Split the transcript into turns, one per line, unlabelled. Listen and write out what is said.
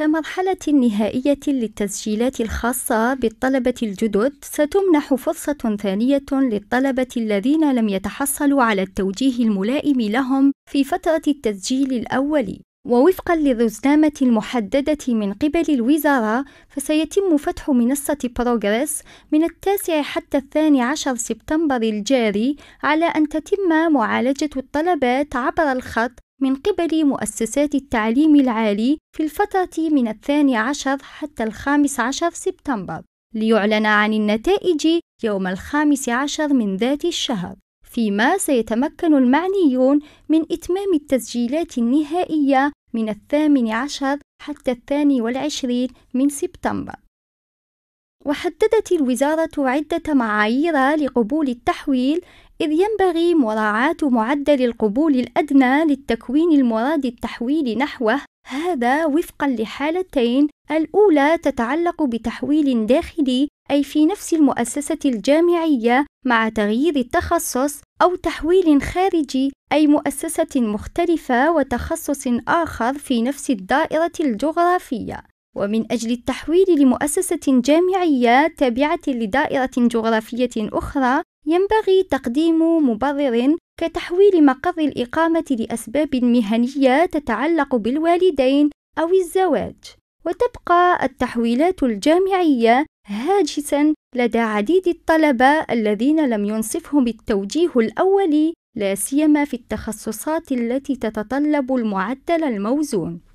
كمرحلة نهائية للتسجيلات الخاصة بالطلبة الجدد ستمنح فرصة ثانية للطلبة الذين لم يتحصلوا على التوجيه الملائم لهم في فترة التسجيل الأولي ووفقا للرزنامة المحددة من قبل الوزارة فسيتم فتح منصة بروغريس من التاسع حتى الثاني عشر سبتمبر الجاري على أن تتم معالجة الطلبات عبر الخط من قبل مؤسسات التعليم العالي في الفترة من الثاني عشر حتى الخامس عشر سبتمبر ليعلن عن النتائج يوم الخامس عشر من ذات الشهر فيما سيتمكن المعنيون من إتمام التسجيلات النهائية من الثامن عشر حتى الثاني والعشرين من سبتمبر وحددت الوزارة عدة معايير لقبول التحويل إذ ينبغي مراعاة معدل القبول الأدنى للتكوين المراد التحويل نحوه هذا وفقا لحالتين الأولى تتعلق بتحويل داخلي أي في نفس المؤسسة الجامعية مع تغيير التخصص أو تحويل خارجي أي مؤسسة مختلفة وتخصص آخر في نفس الدائرة الجغرافية ومن أجل التحويل لمؤسسة جامعية تابعة لدائرة جغرافية أخرى ينبغي تقديم مبرر كتحويل مقر الإقامة لأسباب مهنية تتعلق بالوالدين أو الزواج وتبقى التحويلات الجامعية هاجسا لدى عديد الطلبة الذين لم ينصفهم التوجيه الأولي لا سيما في التخصصات التي تتطلب المعدل الموزون